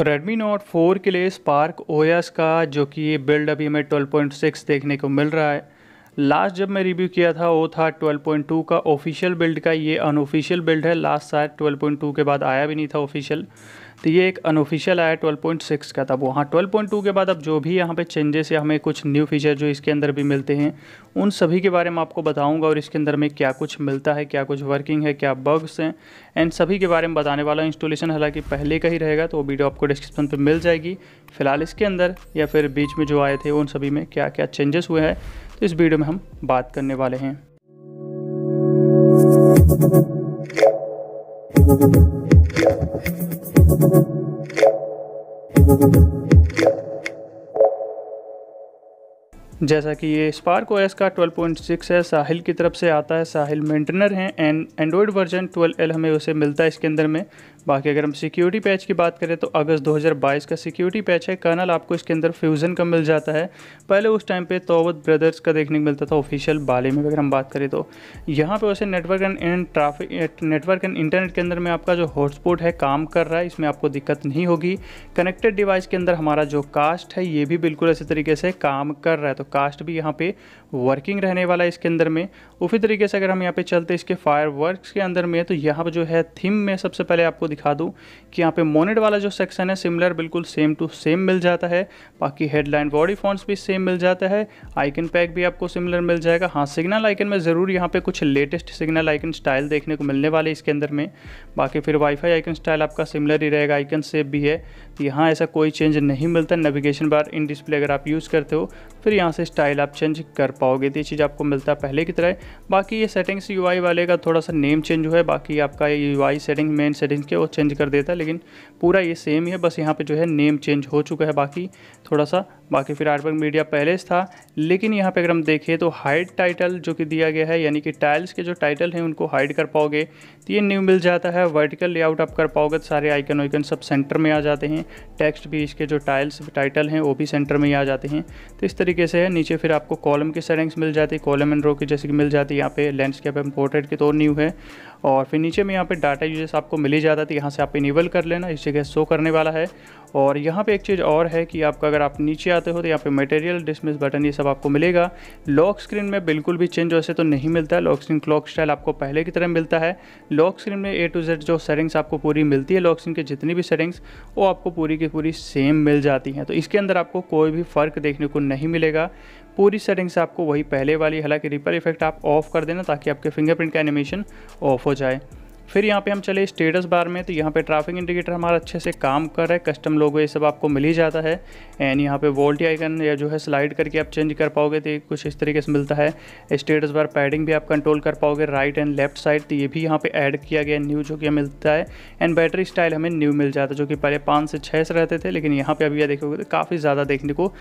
Redmi Note 4 के लिए Spark OS का जो कि ये बिल्ड अभी हमें 12.6 देखने को मिल रहा है लास्ट जब मैं रिव्यू किया था वो था 12.2 का ऑफिशियल बिल्ड का ये अनऑफिशियल बिल्ड है लास्ट शायद 12.2 के बाद आया भी नहीं था ऑफिशियल तो ये एक अनऑफिशियल आया 12.6 का था वो हाँ 12.2 के बाद अब जो भी यहाँ पे चेंजेस या हमें कुछ न्यू फीचर जो इसके अंदर भी मिलते हैं उन सभी के बारे में आपको बताऊंगा और इसके अंदर में क्या कुछ मिलता है क्या कुछ वर्किंग है क्या बग्स हैं एंड सभी के बारे में बताने वाला इंस्टॉलेशन हालांकि पहले का ही रहेगा तो वो वीडियो आपको डिस्क्रिप्शन पर मिल जाएगी फिलहाल इसके अंदर या फिर बीच में जो आए थे उन सभी में क्या क्या चेंजेस हुए हैं तो इस वीडियो में हम बात करने वाले हैं जैसा कि ये स्पार्क ओएस का 12.6 है साहिल की तरफ से आता है साहिल मेंटेनर हैं एंड एंड्रॉयड वर्जन 12 एल हमें उसे मिलता है इसके अंदर में बाकी अगर हम सिक्योरिटी पैच की बात करें तो अगस्त 2022 का सिक्योरिटी पैच है कर्नल आपको इसके अंदर फ्यूज़न का मिल जाता है पहले उस टाइम पे तोवत ब्रदर्स का देखने को मिलता था ऑफिशियल बाले में अगर हम बात करें तो यहाँ पे वैसे network and traffic network and internet के अंदर में आपका जो हॉटस्पॉट है काम कर रहा है इसमें आपको दिक्कत नहीं होगी कनेक्टेड डिवाइस के अंदर हमारा जो कास्ट है ये भी बिल्कुल ऐसे तरीके से काम कर रहा है तो कास्ट भी यहाँ पर वर्किंग रहने वाला है इसके अंदर में उसी तरीके से अगर हम यहाँ पर चलते इसके फायर के अंदर में तो यहाँ पर जो है थीम में सबसे पहले आपको दिखा दूँ कि यहाँ पे मोनेट वाला जो सेक्शन है सिमिलर बिल्कुल सेम टू सेम मिल जाता है बाकी हेडलाइन बॉडी फॉन्ट्स भी सेम मिल जाता है आइकन पैक भी आपको सिमिलर मिल जाएगा हाँ सिग्नल आइकन में ज़रूर यहाँ पे कुछ लेटेस्ट सिग्नल आइकन स्टाइल देखने को मिलने वाले इसके अंदर में बाकी फिर वाईफाई आइकन स्टाइल आपका सिमिलर ही रहेगा आइकन सेप भी है तो यहाँ ऐसा कोई चेंज नहीं मिलता नेविगेशन बार इन डिस्प्ले अगर आप यूज़ करते हो फिर यहाँ से स्टाइल आप चेंज कर पाओगे तो ये चीज़ आपको मिलता है पहले की तरह बाकी ये सेटिंग्स यू वाले का थोड़ा सा नेम चेंज हुआ है बाकी आपका ये यू सेटिंग मेन सेटिंग के वो चेंज कर देता है लेकिन पूरा ये सेम ही है बस यहाँ पे जो है नेम चेंज हो चुका है बाकी थोड़ा सा बाकी फिर आर्टवर्क मीडिया पहले से था लेकिन यहाँ पे अगर हम देखें तो हाइड टाइटल जो कि दिया गया है यानी कि टाइल्स के जो टाइटल हैं उनको हाइड कर पाओगे तो ये न्यू मिल जाता है वर्टिकल लेआउट आप कर पाओगे तो सारे आइकन वाइकन सब सेंटर में आ जाते हैं टेक्स्ट भी इसके जो टाइल्स टाइटल हैं वो भी सेंटर में ही आ जाते हैं तो इस तरीके से है नीचे फिर आपको कॉलम की सेटिंग्स मिल जाती है कॉलम एंड रो की जैसे कि मिल जाती है यहाँ पे लैंडस्केप इम्पोर्टेड के की तो न्यू है और फिर नीचे में यहाँ पे डाटा यूजेस आपको मिल ही जाता है तो यहाँ से आप इनेबल कर लेना इस जगह शो करने वाला है और यहाँ पे एक चीज़ और है कि आपका अगर आप नीचे आते हो तो यहाँ पे मटेरियल डिसमिस बटन ये सब आपको मिलेगा लॉक स्क्रीन में बिल्कुल भी चेंज वैसे तो नहीं मिलता है लॉक स्क्रीन क्लॉक स्टाइल आपको पहले की तरह मिलता है लॉक स्क्रीन में ए टू जेड जो सेटिंग्स आपको पूरी मिलती है लॉक स्क्रीन की जितनी भी सेटिंग्स वो आपको पूरी की पूरी सेम मिल जाती हैं तो इसके अंदर आपको कोई भी फ़र्क देखने को नहीं मिलेगा पूरी सेटिंग्स आपको वही पहले वाली हालांकि रिपर इफेक्ट आप ऑफ कर देना ताकि आपके फिंगरप्रिंट का एनिमेशन ऑफ हो जाए फिर यहाँ पे हम चले स्टेटस बार में तो यहाँ पे ट्रैफिक इंडिकेटर हमारा अच्छे से काम कर रहा है कस्टम लोगो ये सब आपको मिल ही जाता है एंड यहाँ पे वोल्टी आइकन या जो है स्लाइड करके आप चेंज कर पाओगे तो कुछ इस तरीके से मिलता है स्टेटस बार पैडिंग भी आप कंट्रोल कर पाओगे राइट एंड लेफ्ट साइड तो ये भी यहाँ पर ऐड किया गया न्यू जो कि मिलता है एंड बैटरी स्टाइल हमें न्यू मिल जाता है जो कि पहले पाँच से छः से रहते थे लेकिन यहाँ पर अभी देखोगे तो काफ़ी ज़्यादा देखने को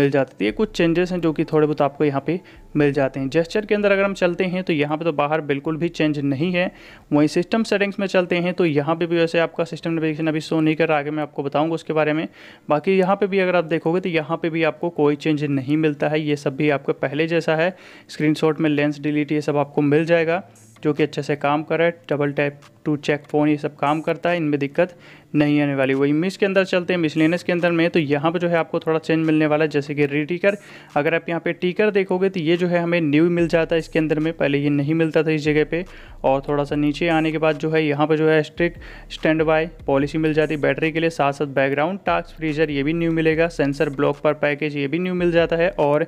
मिल जाती तो ये कुछ चेंजेस हैं जो कि थोड़े बहुत आपको यहाँ पर मिल जाते हैं जेस्चर के अंदर अगर हम चलते हैं तो यहाँ पर तो बाहर बिल्कुल भी चेंज नहीं है वहीं सिस्टम सिस्टम सेटिंग्स में चलते हैं तो यहाँ पे भी वैसे आपका सिस्टम नोटिफिकेशन अभी शो नहीं कर रहा आगे मैं आपको बताऊंगा उसके बारे में बाकी यहाँ पे भी अगर आप देखोगे तो यहाँ पे भी आपको कोई चेंज नहीं मिलता है ये सब भी आपको पहले जैसा है स्क्रीनशॉट में लेंस डिलीट ये सब आपको मिल जाएगा जो कि अच्छे से काम कर रहा है double tap to check phone ये सब काम करता है इनमें दिक्कत नहीं आने वाली वही मिस के अंदर चलते हैं मिसलिनस के अंदर में तो यहाँ पर जो है आपको थोड़ा चेंज मिलने वाला है जैसे कि री टीकर अगर आप यहाँ पे टीकर देखोगे तो ये जो है हमें न्यू मिल जाता है इसके अंदर में पहले ये नहीं मिलता था इस जगह पे और थोड़ा सा नीचे आने के बाद जो है यहाँ पर जो है स्ट्रिक स्टैंड बाय पॉलिसी मिल जाती बैटरी के लिए साथ साथ बैकग्राउंड टास्क फ्रीजर ये भी न्यू मिलेगा सेंसर ब्लॉक पर पैकेज ये भी न्यू मिल जाता है और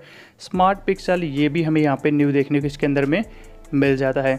स्मार्ट पिक्सल ये भी हमें यहाँ पर न्यू देखने को इसके अंदर में मिल जाता है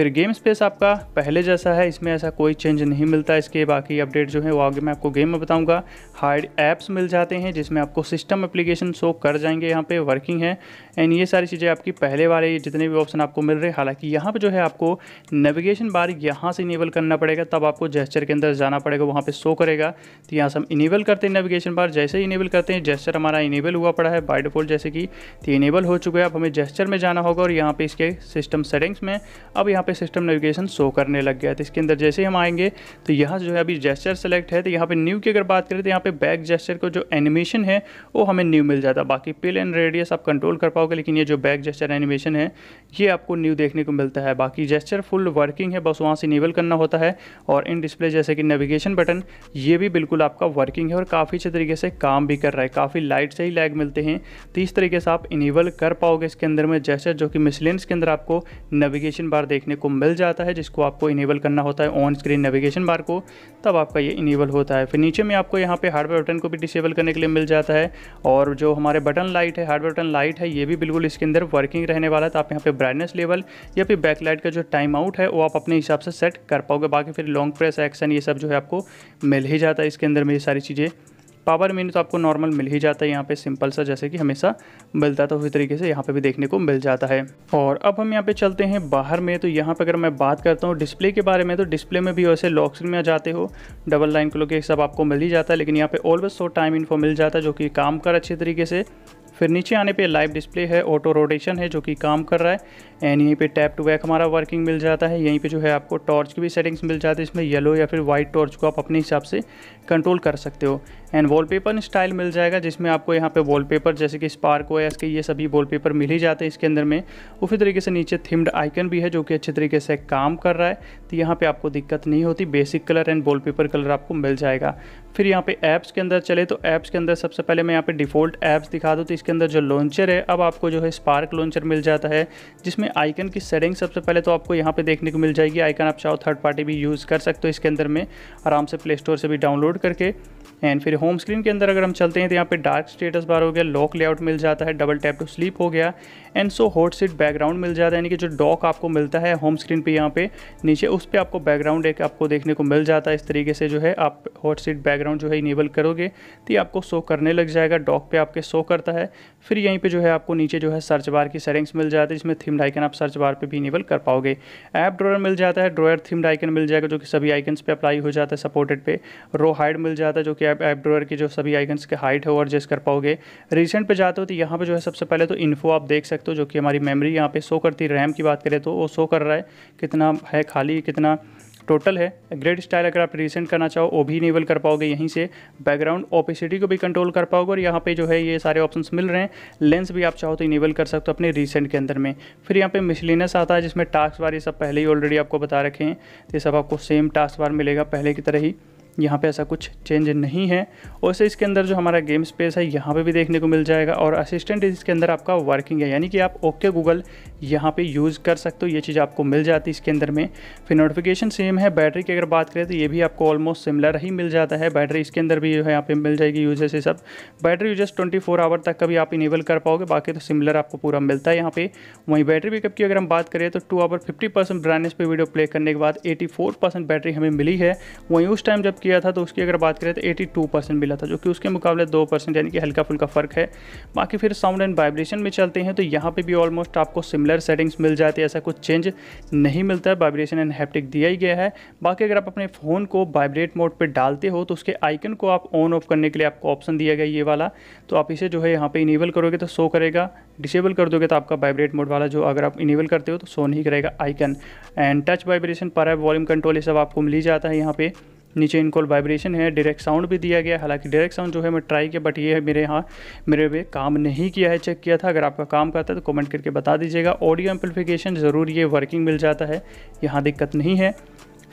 फिर गेम स्पेस आपका पहले जैसा है इसमें ऐसा कोई चेंज नहीं मिलता इसके बाकी अपडेट जो है वो आगे मैं आपको गेम में बताऊंगा हार्ड ऐप्स मिल जाते हैं जिसमें आपको सिस्टम एप्लीकेशन शो कर जाएंगे यहाँ पे वर्किंग है एंड ये सारी चीज़ें आपकी पहले वाले जितने भी ऑप्शन आपको मिल रहे हैं हालांकि यहाँ पर जो है आपको नेविगेशन बार यहाँ से इनेबल करना पड़ेगा तब आपको जेस्चर के अंदर जाना पड़ेगा वहाँ पर शो करेगा तो यहाँ से हम इनेबल करते हैं नेविगेशन बार जैसे ही इनेबल करते हैं जेस्चर हमारा इनेबल हुआ पड़ा है बाई डिफॉल्ट जैसे कि तो इनेबल हो चुका है अब हमें जेस्चर में जाना होगा और यहाँ पर इसके सिस्टम सेटिंग्स में अब यहाँ पे सिस्टम नेविगेशन शो करने लग गया है तो इसके अंदर जैसे हम आएंगे तो यहाँ जो है अभी जेस्चर सेलेक्ट है तो यहाँ पे न्यू की अगर बात करें तो यहाँ पे बैक जेस्चर को जो एनिमेशन है वो हमें न्यू मिल जाता है बाकी पिल एंड रेडियस आप कंट्रोल कर पाओगे लेकिन ये जो बैक जेस्चर एनिमेशन है ये आपको न्यू देखने को मिलता है बाकी जेस्चर फुल वर्किंग है बस वहाँ से इनेबल करना होता है और इन डिस्प्ले जैसे कि नेविगेशन बटन ये भी बिल्कुल आपका वर्किंग है और काफ़ी अच्छे तरीके से काम भी कर रहा है काफ़ी लाइट से ही लैग मिलते हैं तो इस तरीके से आप इनेबल कर पाओगे इसके अंदर में जेस्चर जो कि मिसलेंस के अंदर आपको नेविगेशन बार देखने देखने को मिल जाता है जिसको आपको इनेबल करना होता है ऑन स्क्रीन नेविगेशन बार को तब आपका ये इनेबल होता है फिर नीचे में आपको यहाँ पे हार्डवेयर बटन को भी डिसेबल करने के लिए मिल जाता है और जो हमारे बटन लाइट है हार्डवेयर बटन लाइट है ये भी बिल्कुल इसके अंदर वर्किंग रहने वाला है तो आप यहाँ पर ब्राइटनेस लेवल या फिर बैकलाइट का जो टाइम आउट है वो आप अपने हिसाब से सेट कर पाओगे बाकी फिर लॉन्ग प्रेस एक्शन ये सब जो है आपको मिल ही जाता है इसके अंदर में ये सारी चीज़ें पावर मीन तो आपको नॉर्मल मिल ही जाता है यहाँ पे सिंपल सा जैसे कि हमेशा मिलता तो उसी तरीके से यहाँ पे भी देखने को मिल जाता है और अब हम यहाँ पे चलते हैं बाहर में तो यहाँ पे अगर मैं बात करता हूँ डिस्प्ले के बारे में तो डिस्प्ले में भी वैसे लॉक स्क्रीन में आ जाते हो डबल लाइन क्लो के सब आपको मिल ही जाता है लेकिन यहाँ पे ऑलवेज सो टाइम इन्फो मिल जाता है जो कि काम कर अच्छे तरीके से फिर नीचे आने पे लाइव डिस्प्ले है ऑटो रोटेशन है जो कि काम कर रहा है एंड यहीं पे टैप टू बैक हमारा वर्किंग मिल जाता है यहीं पे जो है आपको टॉर्च की भी सेटिंग्स मिल जाती है इसमें येलो या फिर वाइट टॉर्च को आप अपने हिसाब से कंट्रोल कर सकते हो एंड वॉलपेपर स्टाइल मिल जाएगा जिसमें आपको यहाँ पे वॉलपेपर जैसे कि स्पार्क ओ एस के ये सभी वॉलपेपर मिल ही जाते हैं इसके अंदर में उसी तरीके से नीचे थिम्ड आइकन भी है जो कि अच्छे तरीके से काम कर रहा है तो यहाँ पर आपको दिक्कत नहीं होती basic colour and wallpaper colour आपको मिल जाएगा फिर यहाँ पे ऐप्स के अंदर चले तो ऐप्स के अंदर सबसे पहले मैं यहाँ पे डिफ़ॉल्ट ऐप्स दिखा दूँ तो इसके अंदर जो लॉन्चर है अब आपको जो है स्पार्क लॉन्चर मिल जाता है जिसमें में आइकन की सेटिंग सबसे पहले तो आपको यहाँ पे देखने को मिल जाएगी आइकन आप चाहो थर्ड पार्टी भी यूज़ कर सकते हो इसके अंदर में आराम से प्ले स्टोर से भी डाउनलोड करके एंड फिर होम स्क्रीन के अंदर अगर हम चलते हैं तो यहाँ पे डार्क स्टेटस बार हो गया लॉक लेआउट मिल जाता है डबल टैप टू स्लीप हो गया and so hot seat background मिल जाता है यानी कि जो डॉक आपको मिलता है होम स्क्रीन पे यहाँ पे नीचे उस पर आपको बैकग्राउंड एक आपको देखने को मिल जाता है इस तरीके से जो है आप हॉट सीट बैकग्राउंड जो है इनेबल करोगे तो आपको शो करने लग जाएगा डॉक पर आपके शो करता है फिर यहीं पर जो है आपको नीचे जो है सर्च बार की सेटिंग्स मिल जाती है जिसमें थीम लाइकन आइकन आप सर्च बार पे भी इनेबल कर पाओगे ऐप ड्रॉयर मिल जाता है ड्रॉयर थीम्ड आइकन मिल जाएगा जो कि सभी आइकन्स पे अप्लाई हो जाता है सपोर्टेड पे रो हाइड मिल जाता है जो कि ऐप ड्रॉयर की जो सभी आइकन्स के हाइट है वो एडजस्ट कर पाओगे रिसेंट पे जाते हो तो यहाँ पर जो है सबसे पहले तो इन्फो आप देख सकते हो जो कि हमारी मेमरी यहाँ पर शो करती है रैम की बात करें तो वो शो कर रहा है कितना है खाली कितना टोटल है ग्रेड स्टाइल अगर आप रिसेंट करना चाहो वो भी इनेबल कर पाओगे यहीं से बैकग्राउंड ओपेसिटी को भी कंट्रोल कर पाओगे और यहाँ पे जो है ये सारे ऑप्शंस मिल रहे हैं लेंस भी आप चाहो तो इनेबल कर सकते हो अपने रिसेंट के अंदर में फिर यहाँ पे मिशलिनस आता है जिसमें टास्क बार ये सब पहले ही ऑलरेडी आपको बता रखे हैं ये सब आपको सेम टास्क बार मिलेगा पहले की तरह ही यहाँ पे ऐसा कुछ चेंज नहीं है से इसके अंदर जो हमारा गेम स्पेस है यहाँ पे भी देखने को मिल जाएगा और असिस्टेंट इसके अंदर आपका वर्किंग है यानी कि आप ओके गूगल यहाँ पे यूज़ कर सकते हो ये चीज़ आपको मिल जाती है इसके अंदर में फिर नोटिफिकेशन सेम है बैटरी की अगर बात करें तो ये भी आपको ऑलमोस्ट सिमिलर ही मिल जाता है बैटरी इसके अंदर भी जो है यहाँ पर मिल जाएगी यूजेस ये सब बैटरी यूजेस ट्वेंटी आवर तक का भी आप इनेबल कर पाओगे बाकी तो सिमिलर आपको पूरा मिलता है यहाँ पर वहीं बैटरी बैकअप की अगर हम बात करें तो two hour fifty percent brightness पर वीडियो प्ले करने के बाद एटी फोर परसेंट बैटरी हमें मिली है वहीं उस टाइम जब किया था तो उसकी अगर बात करें तो 82 परसेंट मिला था जो कि उसके मुकाबले दो परसेंट यानी कि हल्का फुल्का फ़र्क है बाकी फिर साउंड एंड वाइब्रेशन में चलते हैं तो यहाँ पे भी ऑलमोस्ट आपको सिमिलर सेटिंग्स मिल जाती है ऐसा कुछ चेंज नहीं मिलता है वाइब्रेशन एंड हैप्टिक दिया ही गया है बाकी अगर आप अपने फ़ोन को वाइब्रेट मोड पर डालते हो तो उसके आइकन को आप ऑन ऑफ करने के लिए आपको ऑप्शन दिया गया ये वाला तो आप इसे जो है यहाँ पर इनेबल करोगे तो शो करेगा डिसेबल कर दोगे तो आपका वाइब्रेट मोड वाला जो अगर आप इनेबल करते हो तो शो नहीं करेगा आइकन एंड टच वाइब्रेशन पर वॉल्यूम कंट्रोल ये सब आपको मिल जाता है यहाँ पे नीचे इनको वाइब्रेशन है डायरेक्ट साउंड भी दिया गया हालांकि डायरेक्ट साउंड जो है मैं ट्राई किया बट ये है मेरे यहाँ मेरे वे काम नहीं किया है चेक किया था अगर आपका काम करता है तो कमेंट करके बता दीजिएगा ऑडियो एम्पलीफिकेशन ज़रूर ये वर्किंग मिल जाता है यहाँ दिक्कत नहीं है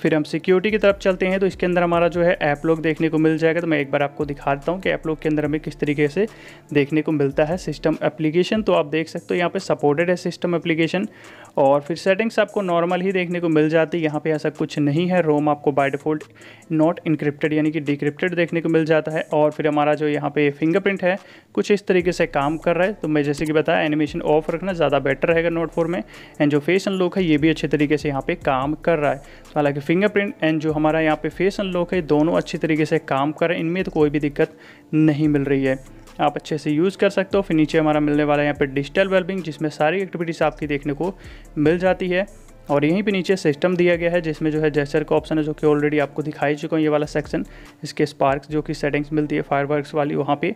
फिर हम सिक्योरिटी की तरफ चलते हैं तो इसके अंदर हमारा जो है ऐप लोग देखने को मिल जाएगा तो मैं एक बार आपको दिखा देता हूँ कि ऐप लोग के अंदर हमें किस तरीके से देखने को मिलता है सिस्टम एप्लीकेशन तो आप देख सकते हो यहाँ पर सपोर्टेड है सिस्टम एप्लीकेशन और फिर सेटिंग्स आपको नॉर्मल ही देखने को मिल जाती है यहाँ पर ऐसा कुछ नहीं है रोम आपको बाई डिफ़ॉल्ट नॉट इनक्रिप्टेड यानी कि डिक्रिप्टेड देखने को मिल जाता है और फिर हमारा जो यहाँ पे फिंगरप्रिंट है कुछ इस तरीके से काम कर रहा है तो मैं जैसे कि बताया एनिमेशन ऑफ रखना ज़्यादा बेटर रहेगा नोट फोर में एंड जो फेस अनलॉक है ये भी अच्छे तरीके से यहाँ पे काम कर रहा है तो हालांकि फिंगरप्रिंट एंड जो हमारा यहाँ पे फेस अनलॉक है दोनों अच्छी तरीके से काम कर रहे हैं इनमें तो कोई भी दिक्कत नहीं मिल रही है आप अच्छे से यूज़ कर सकते हो फिर नीचे हमारा मिलने वाला है यहाँ पर डिजिटल वेलबिंग जिसमें सारी एक्टिविटीज़ आपकी देखने को मिल जाती है और यहीं पे नीचे सिस्टम दिया गया है जिसमें जो है जैसर का ऑप्शन है जो कि ऑलरेडी आपको दिखाई चुका हूँ ये वाला सेक्शन इसके स्पार्क्स जो कि सेटिंग्स मिलती है फायरवर्क्स वाली वहाँ पे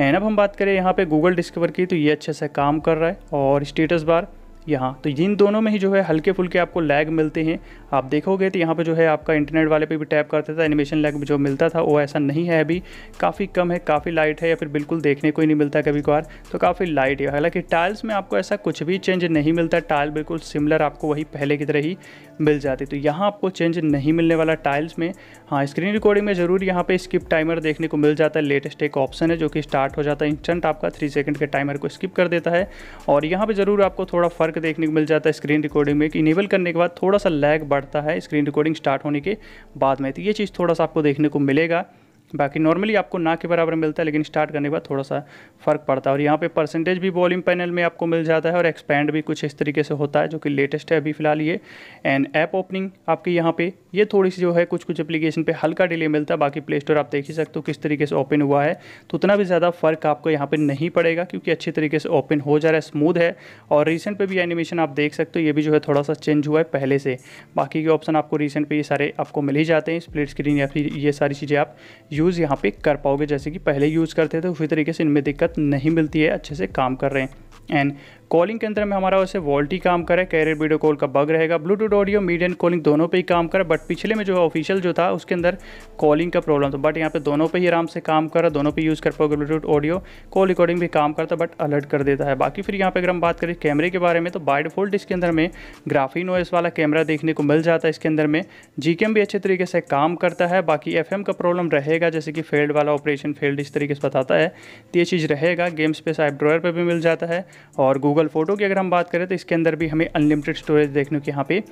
एंड अब हम बात करें यहाँ पे गूगल डिस्कवर की तो ये अच्छे से काम कर रहा है और स्टेटस बार यहाँ तो इन दोनों में ही जो है हल्के फुल्के आपको लैग मिलते हैं आप देखोगे तो यहाँ पर जो है आपका इंटरनेट वाले पे भी टैप करते थे एनिमेशन लैग जो मिलता था वो ऐसा नहीं है अभी काफ़ी कम है काफ़ी लाइट है या फिर बिल्कुल देखने को ही नहीं मिलता कभी कभार तो काफ़ी लाइट है हालाँकि टाइल्स में आपको ऐसा कुछ भी चेंज नहीं मिलता टाइल बिल्कुल सिमिलर आपको वही पहले की तरह ही मिल जाती तो यहाँ आपको चेंज नहीं मिलने वाला टाइल्स में हाँ स्क्रीन रिकॉर्डिंग में ज़रूर यहाँ पर स्किप टाइमर देखने को मिल जाता है लेटेस्ट एक ऑप्शन है जो कि स्टार्ट हो जाता है इंस्टेंट आपका थ्री सेकेंड के टाइमर को स्किप कर देता है और यहाँ पर ज़रूर आपको थोड़ा फ़र्क देखने को मिल जाता है स्क्रीन रिकॉर्डिंग में कि इनेबल करने के बाद थोड़ा सा लैग बढ़ता है स्क्रीन रिकॉर्डिंग स्टार्ट होने के बाद में तो ये चीज़ थोड़ा सा आपको देखने को मिलेगा बाकी नॉर्मली आपको ना के बराबर मिलता है लेकिन स्टार्ट करने के बाद थोड़ा सा फ़र्क पड़ता है और यहाँ पे परसेंटेज भी वॉल्यूम पैनल में आपको मिल जाता है और एक्सपैंड भी कुछ इस तरीके से होता है जो कि लेटेस्ट है अभी फिलहाल ये एंड ऐप ओपनिंग आपके यहाँ पे ये थोड़ी सी जो है कुछ कुछ एप्लीकेशन पर हल्का डिले मिलता है बाकी प्ले स्टोर आप देख ही सकते हो किस तरीके से ओपन हुआ है तो उतना भी ज़्यादा फ़र्क आपको यहाँ पर नहीं पड़ेगा क्योंकि अच्छी तरीके से ओपन हो जा रहा है स्मूद है और रिसेंट पर भी एनिमेशन आप देख सकते हो ये भी जो है थोड़ा सा चेंज हुआ है पहले से बाकी के ऑप्शन आपको रिसेंट पर ये सारे आपको मिल ही जाते हैं स्प्लिट स्क्रीन या फिर ये सारी चीज़ें आप यूज़ यहाँ पे कर पाओगे जैसे कि पहले यूज़ करते थे उसी तरीके से इनमें दिक्कत नहीं मिलती है अच्छे से काम कर रहे हैं एंड कॉलिंग के अंदर में हमारा वैसे वॉल्टी काम करे कैरियर वीडियो कॉल का बग रहेगा ब्लूटूथ ऑडियो मीडियन कॉलिंग दोनों पे ही काम करे बट पिछले में जो है ऑफिशियल जो था उसके अंदर कॉलिंग का प्रॉब्लम था बट यहाँ पे दोनों पे ही आराम से काम करा दोनों पे यूज़ कर पाओगे ब्लूटूथ ऑडियो कॉल रिकॉर्डिंग भी काम करता बट अलर्ट कर देता है बाकी फिर यहाँ पर अगर हम बात करें कैमरे के बारे में तो बाय डिफॉल्ट इसके अंदर में ग्राफी नोएस वाला कैमरा देखने को मिल जाता है इसके अंदर में जी भी अच्छे तरीके से काम करता है बाकी एफ का प्रॉब्लम रहेगा जैसे कि फेल्ड वाला ऑपरेशन फेल्ड इस तरीके से बताता है तो ये चीज़ रहेगा गेम्स पे ऐप ड्रॉयर पर भी मिल जाता है और गूगल गूगल फोटो की अगर हम बात करें तो इसके अंदर भी हमें अनलिमिटेड स्टोरेज देखने को यहाँ पे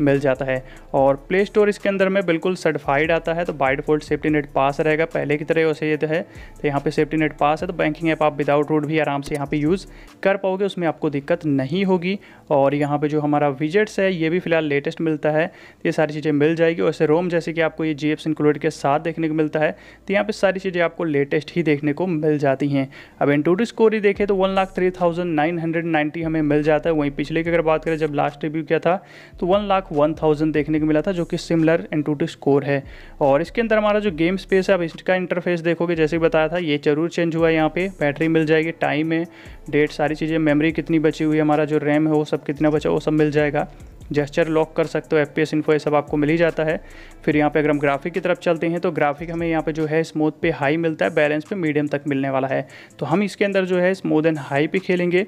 मिल जाता है और प्ले स्टोर इसके अंदर में बिल्कुल सर्टिफाइड आता है तो by default safety net pass रहेगा पहले की तरह वैसे ये तो है तो यहाँ पे सेफ्टी नेट पास है तो बैंकिंग ऐप आप विदाउट रूट भी आराम से यहाँ पे यूज़ कर पाओगे उसमें आपको दिक्कत नहीं होगी और यहाँ पे जो हमारा विजेट्स है ये भी फिलहाल लेटेस्ट मिलता है तो ये सारी चीज़ें मिल जाएगी वैसे रोम जैसे कि आपको ये जी एफ के साथ देखने को मिलता है तो यहाँ पर सारी चीज़ें आपको लेटेस्ट ही देखने को मिल जाती हैं अब टूटी स्कोर ही देखें तो one lakh three thousand nine hundred हमें मिल जाता है वहीं पिछले की अगर बात करें जब लास्ट रिव्यू किया था तो one lakh lakh one thousand देखने को मिला था जो कि सिमिलर टू स्कोर है और इसके अंदर हमारा जो गेम स्पेस है अब इसका इंटरफेस देखोगे जैसे बताया था ये जरूर चेंज हुआ है यहाँ पे बैटरी मिल जाएगी टाइम है डेट सारी चीज़ें मेमोरी कितनी बची हुई है हमारा जो रैम है वो सब कितना बचा वो सब मिल जाएगा जेस्चर लॉक कर सकते हो एफ पी एस इन्फो ये सब आपको मिल ही जाता है फिर यहाँ पे अगर हम ग्राफिक की तरफ चलते हैं तो ग्राफिक हमें यहाँ पे जो है स्मूथ पे हाई मिलता है बैलेंस पे मीडियम तक मिलने वाला है तो हम इसके अंदर जो है स्मूथ एंड हाई पे खेलेंगे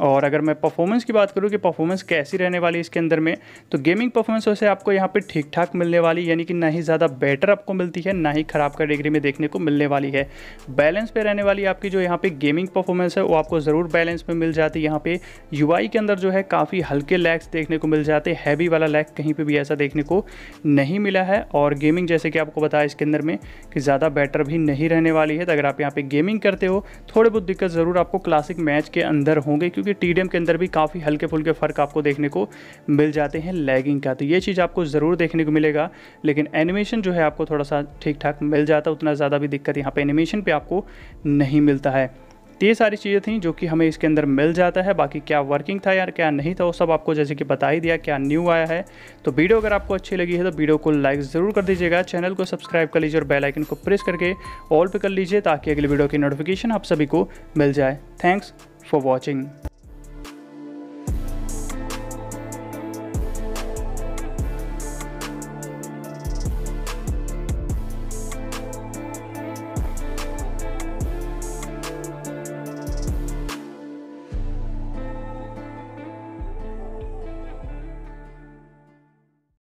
और अगर मैं परफॉर्मेंस की बात करूँ कि परफॉर्मेंस कैसी रहने वाली इसके अंदर में तो गेमिंग परफॉर्मेंस वैसे आपको यहाँ पे ठीक ठाक मिलने वाली यानी कि ना ही ज़्यादा बेटर आपको मिलती है ना ही ख़राब का डिग्री में देखने को मिलने वाली है बैलेंस पे रहने वाली आपकी जो यहाँ पे गेमिंग परफॉर्मेंस है वो आपको ज़रूर बैलेंस में मिल जाती है यहाँ पर यू के अंदर जो है काफ़ी हल्के लैक्स देखने को मिल जाते हैवी वाला लैग कहीं पर भी ऐसा देखने को नहीं मिला है और गेमिंग जैसे कि आपको बताया इसके अंदर में कि ज़्यादा बेटर भी नहीं रहने वाली है तो अगर आप यहाँ पर गेमिंग करते हो थोड़े बहुत दिक्कत ज़रूर आपको क्लासिक मैच के अंदर होंगे क्योंकि क्योंकि टी के अंदर भी काफ़ी हल्के फुल्के फ़र्क आपको देखने को मिल जाते हैं लैगिंग का तो ये चीज़ आपको ज़रूर देखने को मिलेगा लेकिन एनिमेशन जो है आपको थोड़ा सा ठीक ठाक मिल जाता उतना ज़्यादा भी दिक्कत यहाँ पर एनिमेशन पर आपको नहीं मिलता है तो ये सारी चीज़ें थी जो कि हमें इसके अंदर मिल जाता है बाकी क्या वर्किंग था यार क्या नहीं था वो सब आपको जैसे कि बता ही दिया क्या न्यू आया है तो वीडियो अगर आपको अच्छी लगी है तो वीडियो को लाइक ज़रूर कर दीजिएगा चैनल को सब्सक्राइब कर लीजिए और बेल आइकन को प्रेस करके ऑल पे कर लीजिए ताकि अगली वीडियो की नोटिफिकेशन आप सभी को मिल जाए थैंक्स फॉर वॉचिंग